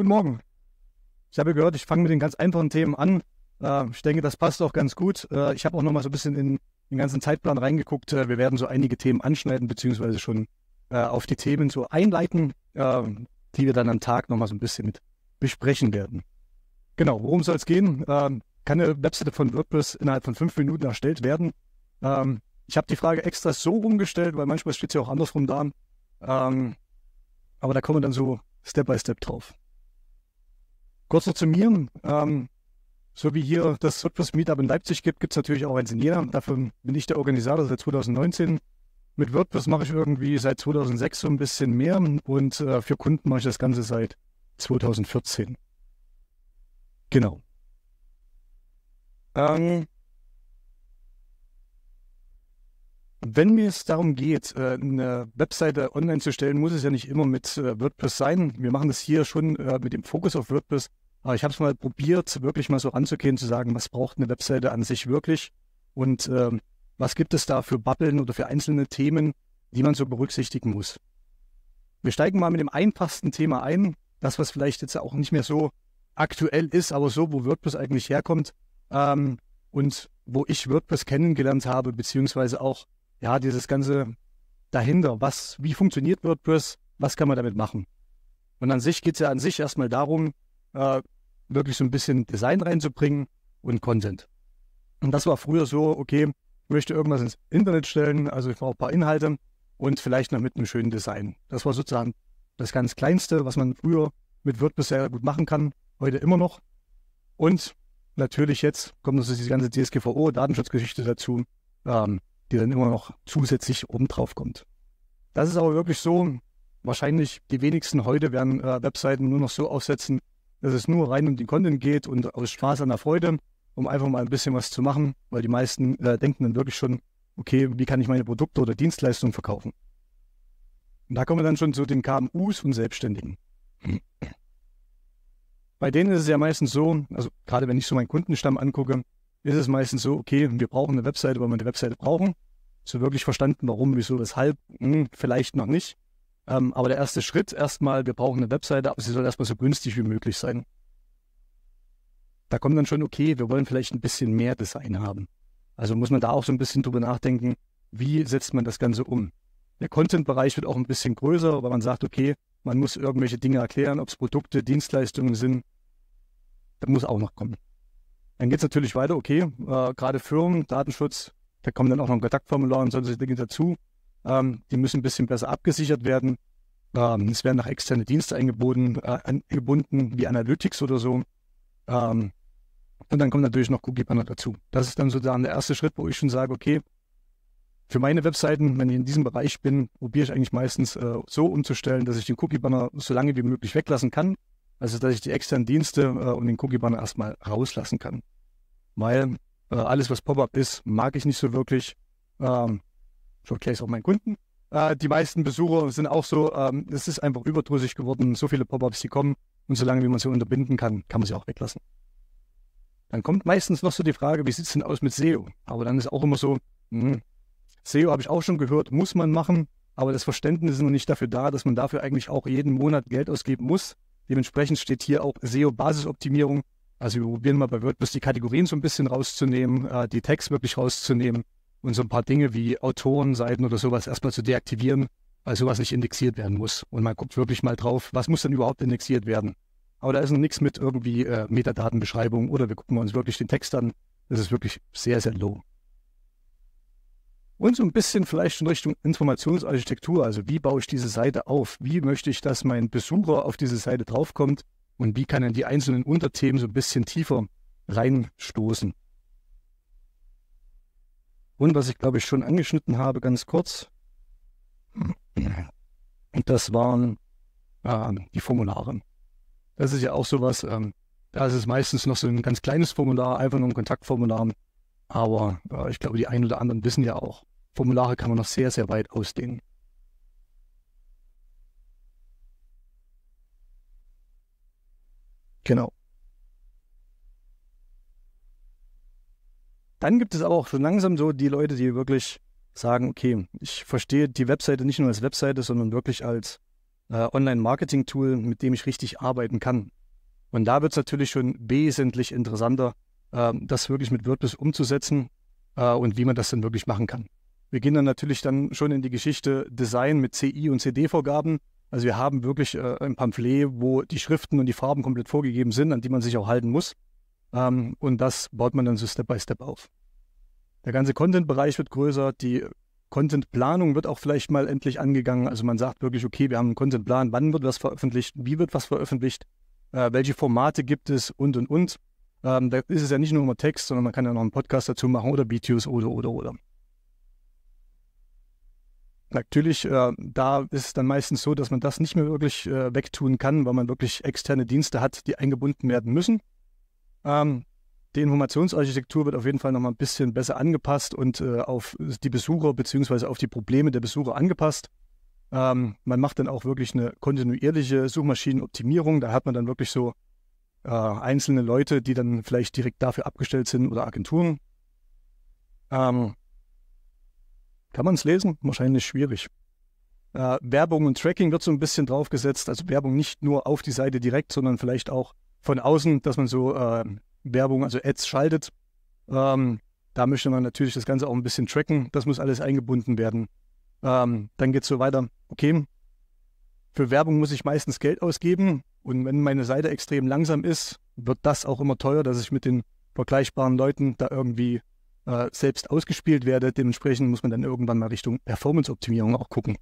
Guten Morgen. Ich habe gehört, ich fange mit den ganz einfachen Themen an. Äh, ich denke, das passt auch ganz gut. Äh, ich habe auch noch mal so ein bisschen in den ganzen Zeitplan reingeguckt. Äh, wir werden so einige Themen anschneiden, beziehungsweise schon äh, auf die Themen so einleiten, ähm, die wir dann am Tag noch mal so ein bisschen mit besprechen werden. Genau, worum soll es gehen? Ähm, kann eine Webseite von WordPress innerhalb von fünf Minuten erstellt werden? Ähm, ich habe die Frage extra so rumgestellt, weil manchmal steht sie auch andersrum da. aber da kommen wir dann so Step by Step drauf. Kurz noch zu mir. Ähm, so wie hier das Surplus Meetup in Leipzig gibt, gibt es natürlich auch eins in Jena. Davon bin ich der Organisator seit 2019. Mit WordPress mache ich irgendwie seit 2006 so ein bisschen mehr und äh, für Kunden mache ich das Ganze seit 2014. Genau. Ähm, wenn mir es darum geht, äh, eine Webseite online zu stellen, muss es ja nicht immer mit äh, WordPress sein. Wir machen das hier schon äh, mit dem Fokus auf WordPress. Aber ich habe es mal probiert, wirklich mal so anzugehen, zu sagen, was braucht eine Webseite an sich wirklich und ähm, was gibt es da für Bubbeln oder für einzelne Themen, die man so berücksichtigen muss. Wir steigen mal mit dem einfachsten Thema ein, das, was vielleicht jetzt auch nicht mehr so aktuell ist, aber so, wo WordPress eigentlich herkommt ähm, und wo ich WordPress kennengelernt habe, beziehungsweise auch, ja, dieses ganze dahinter, was, wie funktioniert WordPress, was kann man damit machen. Und an sich geht es ja an sich erstmal darum, äh, wirklich so ein bisschen Design reinzubringen und Content. Und das war früher so, okay, ich möchte irgendwas ins Internet stellen, also ich brauche ein paar Inhalte und vielleicht noch mit einem schönen Design. Das war sozusagen das ganz Kleinste, was man früher mit WordPress sehr gut machen kann, heute immer noch. Und natürlich jetzt kommt also diese ganze DSGVO-Datenschutzgeschichte dazu, ähm, die dann immer noch zusätzlich obendrauf kommt. Das ist aber wirklich so, wahrscheinlich die wenigsten heute werden äh, Webseiten nur noch so aufsetzen, dass es nur rein um den Content geht und aus Spaß an der Freude, um einfach mal ein bisschen was zu machen, weil die meisten äh, denken dann wirklich schon, okay, wie kann ich meine Produkte oder Dienstleistungen verkaufen? Und da kommen wir dann schon zu den KMUs und Selbstständigen. Bei denen ist es ja meistens so, also gerade wenn ich so meinen Kundenstamm angucke, ist es meistens so, okay, wir brauchen eine Webseite, weil wir eine Webseite brauchen. So wirklich verstanden, warum, wieso, weshalb, hm, vielleicht noch nicht. Ähm, aber der erste Schritt erstmal, wir brauchen eine Webseite, aber sie soll erstmal so günstig wie möglich sein. Da kommt dann schon, okay, wir wollen vielleicht ein bisschen mehr Design haben. Also muss man da auch so ein bisschen drüber nachdenken, wie setzt man das Ganze um. Der Content-Bereich wird auch ein bisschen größer, weil man sagt, okay, man muss irgendwelche Dinge erklären, ob es Produkte, Dienstleistungen sind. Das muss auch noch kommen. Dann geht es natürlich weiter, okay, äh, gerade Firmen, Datenschutz, da kommen dann auch noch ein Kontaktformular und solche Dinge dazu. Ähm, die müssen ein bisschen besser abgesichert werden. Ähm, es werden auch externe Dienste eingebunden, äh, eingebunden wie Analytics oder so. Ähm, und dann kommt natürlich noch Cookie Banner dazu. Das ist dann sozusagen der erste Schritt, wo ich schon sage, okay, für meine Webseiten, wenn ich in diesem Bereich bin, probiere ich eigentlich meistens äh, so umzustellen, dass ich den Cookie Banner so lange wie möglich weglassen kann. Also, dass ich die externen Dienste äh, und den Cookie Banner erstmal rauslassen kann. Weil äh, alles, was Pop-up ist, mag ich nicht so wirklich. Ähm, so erkläre ich es auch meinen Kunden. Äh, die meisten Besucher sind auch so, ähm, es ist einfach überdrüssig geworden, so viele Pop-ups, die kommen. Und solange wie man sie unterbinden kann, kann man sie auch weglassen. Dann kommt meistens noch so die Frage, wie sieht es denn aus mit SEO? Aber dann ist auch immer so, mh, hm, SEO habe ich auch schon gehört, muss man machen, aber das Verständnis ist noch nicht dafür da, dass man dafür eigentlich auch jeden Monat Geld ausgeben muss. Dementsprechend steht hier auch SEO-Basisoptimierung. Also wir probieren mal bei WordPress die Kategorien so ein bisschen rauszunehmen, äh, die Tags wirklich rauszunehmen und so ein paar Dinge wie Autorenseiten oder sowas erstmal zu deaktivieren, weil sowas nicht indexiert werden muss. Und man guckt wirklich mal drauf, was muss denn überhaupt indexiert werden. Aber da ist noch nichts mit irgendwie äh, Metadatenbeschreibung oder wir gucken uns wirklich den Text an. Das ist wirklich sehr, sehr low. Und so ein bisschen vielleicht in Richtung Informationsarchitektur. Also wie baue ich diese Seite auf? Wie möchte ich, dass mein Besucher auf diese Seite draufkommt? Und wie kann er die einzelnen Unterthemen so ein bisschen tiefer reinstoßen? Und was ich glaube ich schon angeschnitten habe, ganz kurz, das waren äh, die Formulare. Das ist ja auch sowas, ähm, da ist es meistens noch so ein ganz kleines Formular, einfach nur ein Kontaktformular. Aber äh, ich glaube, die einen oder anderen wissen ja auch, Formulare kann man noch sehr, sehr weit ausdehnen. Genau. Dann gibt es aber auch so langsam so die Leute, die wirklich sagen, okay, ich verstehe die Webseite nicht nur als Webseite, sondern wirklich als äh, Online-Marketing-Tool, mit dem ich richtig arbeiten kann. Und da wird es natürlich schon wesentlich interessanter, äh, das wirklich mit WordPress umzusetzen äh, und wie man das dann wirklich machen kann. Wir gehen dann natürlich dann schon in die Geschichte Design mit CI und CD-Vorgaben. Also wir haben wirklich äh, ein Pamphlet, wo die Schriften und die Farben komplett vorgegeben sind, an die man sich auch halten muss. Ähm, und das baut man dann so Step by Step auf. Der ganze Content-Bereich wird größer, die Content-Planung wird auch vielleicht mal endlich angegangen. Also man sagt wirklich, okay, wir haben einen Content-Plan, wann wird was veröffentlicht, wie wird was veröffentlicht, äh, welche Formate gibt es und und und. Ähm, da ist es ja nicht nur immer Text, sondern man kann ja noch einen Podcast dazu machen oder Videos oder oder oder. Natürlich, äh, da ist es dann meistens so, dass man das nicht mehr wirklich äh, wegtun kann, weil man wirklich externe Dienste hat, die eingebunden werden müssen. Ähm, die Informationsarchitektur wird auf jeden Fall nochmal ein bisschen besser angepasst und äh, auf die Besucher bzw. auf die Probleme der Besucher angepasst. Ähm, man macht dann auch wirklich eine kontinuierliche Suchmaschinenoptimierung. Da hat man dann wirklich so äh, einzelne Leute, die dann vielleicht direkt dafür abgestellt sind oder Agenturen. Ähm, kann man es lesen? Wahrscheinlich schwierig. Äh, Werbung und Tracking wird so ein bisschen draufgesetzt. Also Werbung nicht nur auf die Seite direkt, sondern vielleicht auch von außen, dass man so äh, Werbung, also Ads schaltet. Ähm, da möchte man natürlich das Ganze auch ein bisschen tracken. Das muss alles eingebunden werden. Ähm, dann geht es so weiter. Okay, für Werbung muss ich meistens Geld ausgeben. Und wenn meine Seite extrem langsam ist, wird das auch immer teuer, dass ich mit den vergleichbaren Leuten da irgendwie äh, selbst ausgespielt werde. Dementsprechend muss man dann irgendwann mal Richtung Performance-Optimierung auch gucken.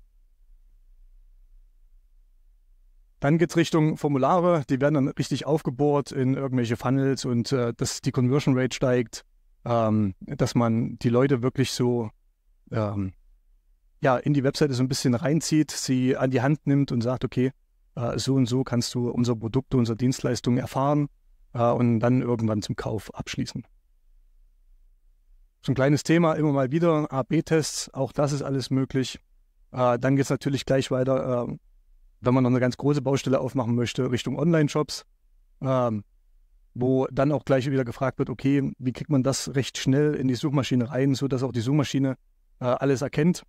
Dann geht es Richtung Formulare, die werden dann richtig aufgebohrt in irgendwelche Funnels und äh, dass die Conversion Rate steigt, ähm, dass man die Leute wirklich so ähm, ja, in die Webseite so ein bisschen reinzieht, sie an die Hand nimmt und sagt, okay, äh, so und so kannst du unsere Produkte, unsere Dienstleistungen erfahren äh, und dann irgendwann zum Kauf abschließen. So ein kleines Thema immer mal wieder, A-B-Tests, auch das ist alles möglich. Äh, dann geht es natürlich gleich weiter ähm, wenn man noch eine ganz große Baustelle aufmachen möchte, Richtung Online-Shops, ähm, wo dann auch gleich wieder gefragt wird, okay, wie kriegt man das recht schnell in die Suchmaschine rein, sodass auch die Suchmaschine äh, alles erkennt.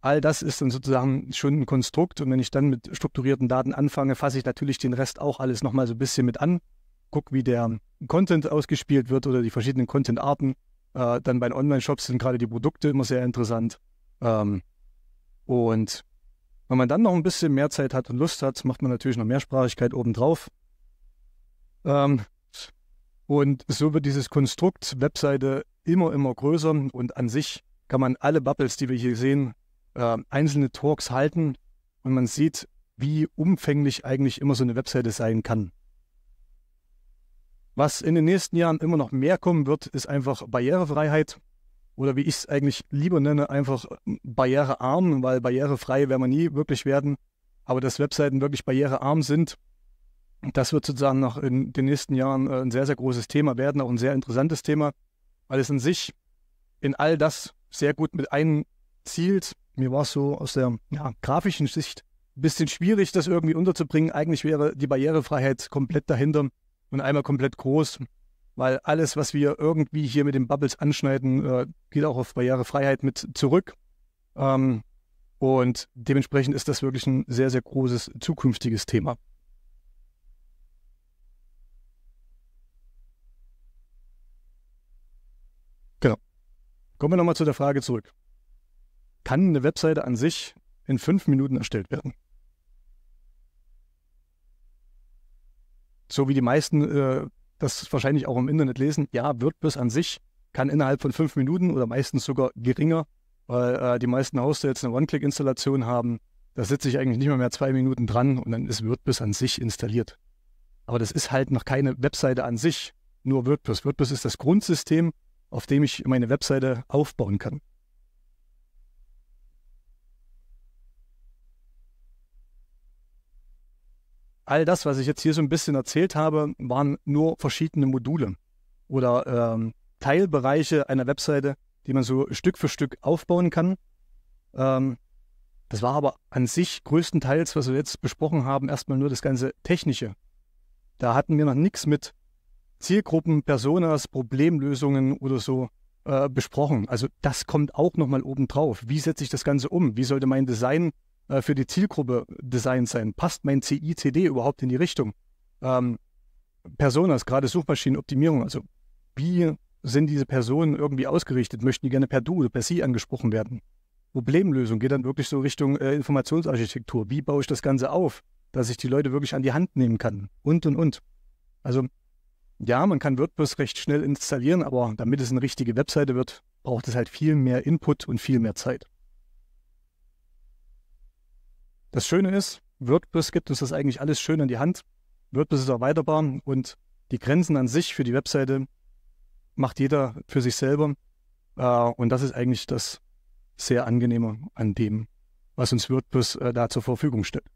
All das ist dann sozusagen schon ein Konstrukt und wenn ich dann mit strukturierten Daten anfange, fasse ich natürlich den Rest auch alles nochmal so ein bisschen mit an, gucke, wie der Content ausgespielt wird oder die verschiedenen Content-Arten. Äh, dann bei Online-Shops sind gerade die Produkte immer sehr interessant. Ähm, und wenn man dann noch ein bisschen mehr Zeit hat und Lust hat, macht man natürlich noch Mehrsprachigkeit obendrauf. Ähm, und so wird dieses Konstrukt Webseite immer, immer größer und an sich kann man alle Bubbles, die wir hier sehen, äh, einzelne Talks halten und man sieht, wie umfänglich eigentlich immer so eine Webseite sein kann. Was in den nächsten Jahren immer noch mehr kommen wird, ist einfach Barrierefreiheit oder wie ich es eigentlich lieber nenne, einfach barrierearm, weil barrierefrei werden wir nie wirklich werden. Aber dass Webseiten wirklich barrierearm sind, das wird sozusagen noch in den nächsten Jahren äh, ein sehr, sehr großes Thema werden, auch ein sehr interessantes Thema, weil es in sich in all das sehr gut mit einzielt. Mir war es so aus der ja, grafischen Sicht ein bisschen schwierig, das irgendwie unterzubringen. Eigentlich wäre die Barrierefreiheit komplett dahinter und einmal komplett groß weil alles, was wir irgendwie hier mit den Bubbles anschneiden, äh, geht auch auf Barrierefreiheit mit zurück. Ähm, und dementsprechend ist das wirklich ein sehr, sehr großes zukünftiges Thema. Genau. Kommen wir nochmal zu der Frage zurück. Kann eine Webseite an sich in fünf Minuten erstellt werden? So wie die meisten äh, das wahrscheinlich auch im Internet lesen, ja, WordPress an sich kann innerhalb von fünf Minuten oder meistens sogar geringer, weil äh, die meisten Hoster jetzt eine One-Click-Installation haben. Da sitze ich eigentlich nicht mehr, mehr zwei Minuten dran und dann ist WordPress an sich installiert. Aber das ist halt noch keine Webseite an sich, nur WordPress. WordPress ist das Grundsystem, auf dem ich meine Webseite aufbauen kann. all das, was ich jetzt hier so ein bisschen erzählt habe, waren nur verschiedene Module oder ähm, Teilbereiche einer Webseite, die man so Stück für Stück aufbauen kann. Ähm, das war aber an sich größtenteils, was wir jetzt besprochen haben, erstmal nur das ganze Technische. Da hatten wir noch nichts mit Zielgruppen, Personas, Problemlösungen oder so äh, besprochen. Also das kommt auch nochmal obendrauf. Wie setze ich das Ganze um? Wie sollte mein Design äh, für die Zielgruppe designt sein? Passt mein CI/CD überhaupt in die Richtung? Ähm, Personas, gerade Suchmaschinenoptimierung, also wie sind diese Personen irgendwie ausgerichtet? Möchten die gerne per Du oder per Sie angesprochen werden? Problemlösung geht dann wirklich so Richtung äh, Informationsarchitektur. Wie baue ich das Ganze auf, dass ich die Leute wirklich an die Hand nehmen kann? Und, und, und. Also ja, man kann WordPress recht schnell installieren, aber damit es eine richtige Webseite wird, braucht es halt viel mehr Input und viel mehr Zeit. Das Schöne ist, WordPress gibt uns das eigentlich alles schön in die Hand. WordPress ist erweiterbar und die Grenzen an sich für die Webseite macht jeder für sich selber. Äh, und das ist eigentlich das sehr Angenehme an dem, was uns WordPress äh, da zur Verfügung stellt.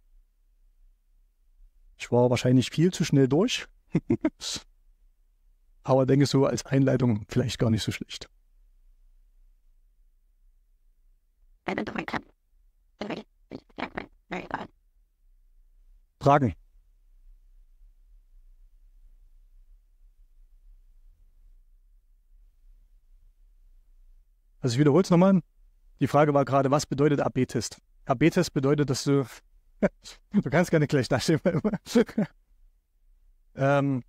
Ich war wahrscheinlich viel zu schnell durch. Aber denke so als Einleitung vielleicht gar nicht so schlecht. mal Nein. Fragen? Also ich wiederhole es nochmal. Die Frage war gerade, was bedeutet AB-Test? AB-Test bedeutet, dass du... du kannst gerne gleich dastehen. ähm,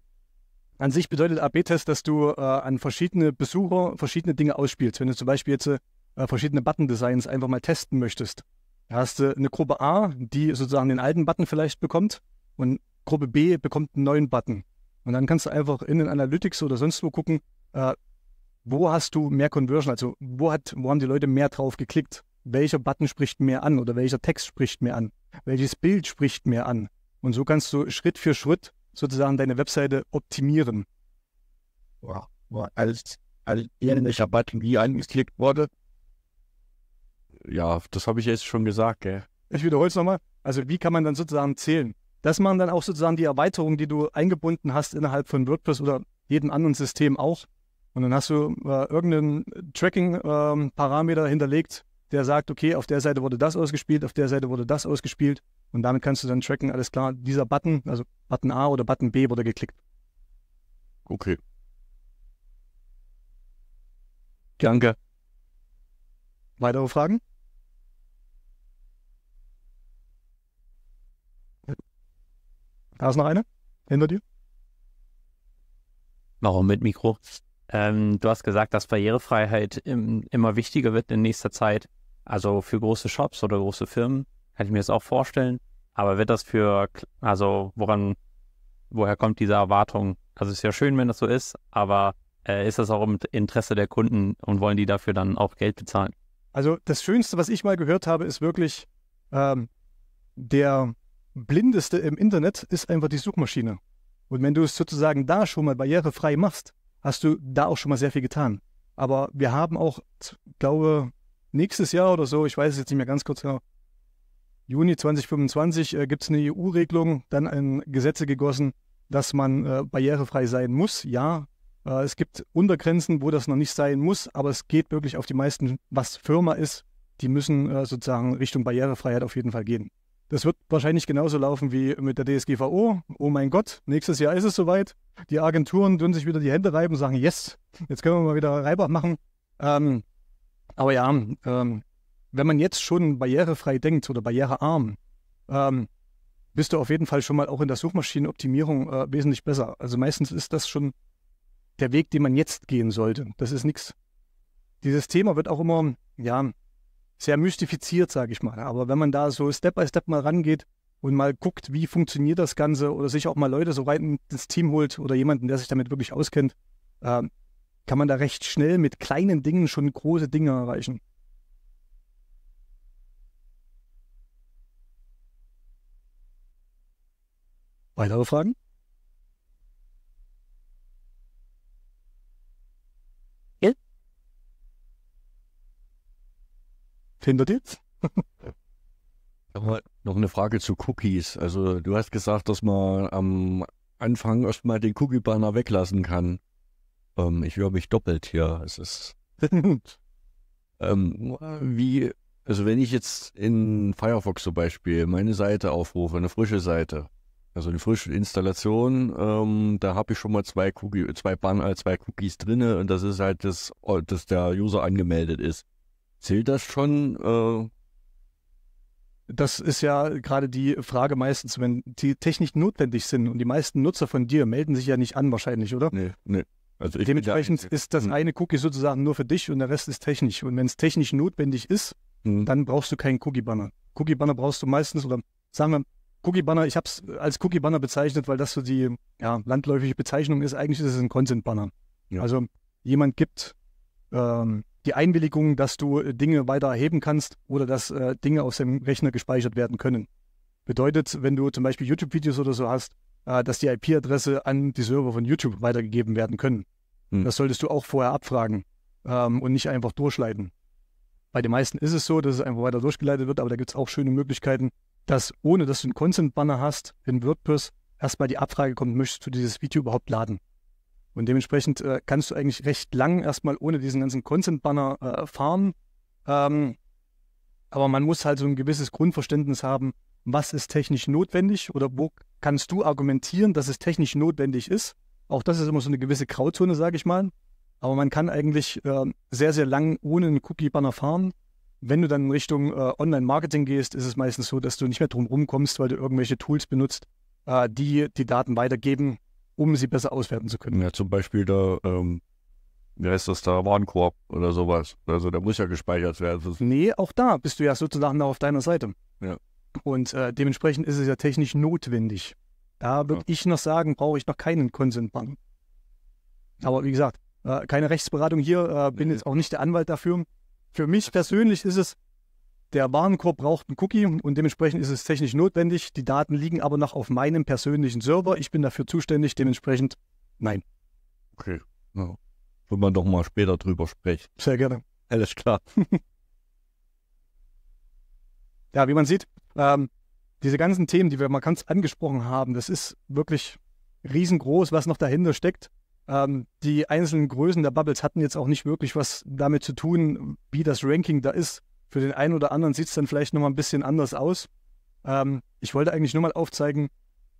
an sich bedeutet AB-Test, dass du äh, an verschiedene Besucher verschiedene Dinge ausspielst. Wenn du zum Beispiel jetzt äh, verschiedene Button-Designs einfach mal testen möchtest, da hast du eine Gruppe A, die sozusagen den alten Button vielleicht bekommt und Gruppe B bekommt einen neuen Button. Und dann kannst du einfach in den Analytics oder sonst wo gucken, äh, wo hast du mehr Conversion, also wo, hat, wo haben die Leute mehr drauf geklickt? Welcher Button spricht mehr an oder welcher Text spricht mehr an? Welches Bild spricht mehr an? Und so kannst du Schritt für Schritt sozusagen deine Webseite optimieren. Wow. Wow. als ähnlicher Button wie angeklickt wurde, ja, das habe ich jetzt schon gesagt, gell? Ich wiederhole es nochmal. Also wie kann man dann sozusagen zählen? Das machen dann auch sozusagen die Erweiterungen, die du eingebunden hast innerhalb von WordPress oder jedem anderen System auch. Und dann hast du äh, irgendeinen Tracking-Parameter ähm, hinterlegt, der sagt, okay, auf der Seite wurde das ausgespielt, auf der Seite wurde das ausgespielt. Und damit kannst du dann tracken, alles klar, dieser Button, also Button A oder Button B wurde geklickt. Okay. Danke. Weitere Fragen? Da ist noch eine, hinter dir. Warum mit Mikro? Ähm, du hast gesagt, dass Barrierefreiheit im, immer wichtiger wird in nächster Zeit. Also für große Shops oder große Firmen kann ich mir das auch vorstellen. Aber wird das für, also woran, woher kommt diese Erwartung? Also ist ja schön, wenn das so ist, aber äh, ist das auch im Interesse der Kunden und wollen die dafür dann auch Geld bezahlen? Also das Schönste, was ich mal gehört habe, ist wirklich ähm, der blindeste im Internet ist einfach die Suchmaschine. Und wenn du es sozusagen da schon mal barrierefrei machst, hast du da auch schon mal sehr viel getan. Aber wir haben auch, glaube, nächstes Jahr oder so, ich weiß es jetzt nicht mehr ganz kurz genau, Juni 2025 äh, gibt es eine EU-Regelung, dann in Gesetze gegossen, dass man äh, barrierefrei sein muss. Ja, äh, es gibt Untergrenzen, wo das noch nicht sein muss, aber es geht wirklich auf die meisten, was Firma ist, die müssen äh, sozusagen Richtung Barrierefreiheit auf jeden Fall gehen. Das wird wahrscheinlich genauso laufen wie mit der DSGVO. Oh mein Gott, nächstes Jahr ist es soweit. Die Agenturen dürfen sich wieder die Hände reiben und sagen, yes, jetzt können wir mal wieder Reibach machen. Ähm, aber ja, ähm, wenn man jetzt schon barrierefrei denkt oder barrierearm, ähm, bist du auf jeden Fall schon mal auch in der Suchmaschinenoptimierung äh, wesentlich besser. Also meistens ist das schon der Weg, den man jetzt gehen sollte. Das ist nichts. Dieses Thema wird auch immer, ja, sehr mystifiziert, sage ich mal. Aber wenn man da so Step by Step mal rangeht und mal guckt, wie funktioniert das Ganze oder sich auch mal Leute so rein ins Team holt oder jemanden, der sich damit wirklich auskennt, ähm, kann man da recht schnell mit kleinen Dingen schon große Dinge erreichen. Weitere Fragen? hinter dir. Aber noch eine Frage zu Cookies. Also du hast gesagt, dass man am Anfang erstmal den Cookie-Banner weglassen kann. Ähm, ich höre mich doppelt hier. Es ist. ähm, wie, also wenn ich jetzt in Firefox zum Beispiel meine Seite aufrufe, eine frische Seite, also eine frische Installation, ähm, da habe ich schon mal zwei, Cookie, zwei, Banner, zwei Cookies drinne und das ist halt, das, dass der User angemeldet ist. Zählt das schon? Äh das ist ja gerade die Frage meistens, wenn die Technik notwendig sind und die meisten Nutzer von dir melden sich ja nicht an wahrscheinlich, oder? Nee, nee. Also ich Dementsprechend da, ist das hm. eine Cookie sozusagen nur für dich und der Rest ist technisch. Und wenn es technisch notwendig ist, mhm. dann brauchst du keinen Cookie-Banner. Cookie-Banner brauchst du meistens, oder sagen wir, Cookie-Banner, ich habe es als Cookie-Banner bezeichnet, weil das so die ja, landläufige Bezeichnung ist. Eigentlich ist es ein content banner Ja. Also jemand gibt ähm, die Einwilligung, dass du äh, Dinge weiter erheben kannst oder dass äh, Dinge aus dem Rechner gespeichert werden können. Bedeutet, wenn du zum Beispiel YouTube-Videos oder so hast, äh, dass die IP-Adresse an die Server von YouTube weitergegeben werden können. Hm. Das solltest du auch vorher abfragen ähm, und nicht einfach durchleiten. Bei den meisten ist es so, dass es einfach weiter durchgeleitet wird, aber da gibt es auch schöne Möglichkeiten, dass ohne dass du einen content banner hast in WordPress, erstmal die Abfrage kommt, möchtest du dieses Video überhaupt laden? Und dementsprechend äh, kannst du eigentlich recht lang erstmal ohne diesen ganzen Content-Banner äh, fahren. Ähm, aber man muss halt so ein gewisses Grundverständnis haben, was ist technisch notwendig oder wo kannst du argumentieren, dass es technisch notwendig ist. Auch das ist immer so eine gewisse Grauzone, sage ich mal. Aber man kann eigentlich äh, sehr, sehr lang ohne einen Cookie-Banner fahren. Wenn du dann in Richtung äh, Online-Marketing gehst, ist es meistens so, dass du nicht mehr drum rumkommst, weil du irgendwelche Tools benutzt, äh, die die Daten weitergeben um sie besser auswerten zu können. Ja, zum Beispiel da, ähm, wie heißt das da, Warenkorb oder sowas. Also da muss ja gespeichert werden. Nee, auch da bist du ja sozusagen noch auf deiner Seite. Ja. Und äh, dementsprechend ist es ja technisch notwendig. Da würde ja. ich noch sagen, brauche ich noch keinen Konsentbank. Aber wie gesagt, äh, keine Rechtsberatung hier, äh, bin nee. jetzt auch nicht der Anwalt dafür. Für mich persönlich ist es der Warenkorb braucht einen Cookie und dementsprechend ist es technisch notwendig. Die Daten liegen aber noch auf meinem persönlichen Server. Ich bin dafür zuständig, dementsprechend nein. Okay. Ja. Wenn man doch mal später drüber sprechen. Sehr gerne. Alles klar. ja, wie man sieht, ähm, diese ganzen Themen, die wir mal ganz angesprochen haben, das ist wirklich riesengroß, was noch dahinter steckt. Ähm, die einzelnen Größen der Bubbles hatten jetzt auch nicht wirklich was damit zu tun, wie das Ranking da ist. Für den einen oder anderen sieht es dann vielleicht nochmal ein bisschen anders aus. Ähm, ich wollte eigentlich nur mal aufzeigen,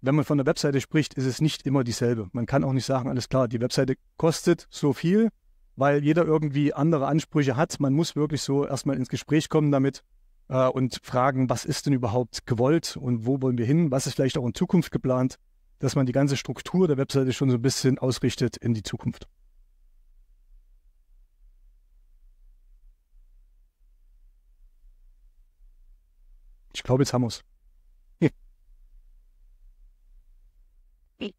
wenn man von der Webseite spricht, ist es nicht immer dieselbe. Man kann auch nicht sagen, alles klar, die Webseite kostet so viel, weil jeder irgendwie andere Ansprüche hat. Man muss wirklich so erstmal ins Gespräch kommen damit äh, und fragen, was ist denn überhaupt gewollt und wo wollen wir hin? Was ist vielleicht auch in Zukunft geplant? Dass man die ganze Struktur der Webseite schon so ein bisschen ausrichtet in die Zukunft. Ich glaube, jetzt haben wir es. Hm. Wie?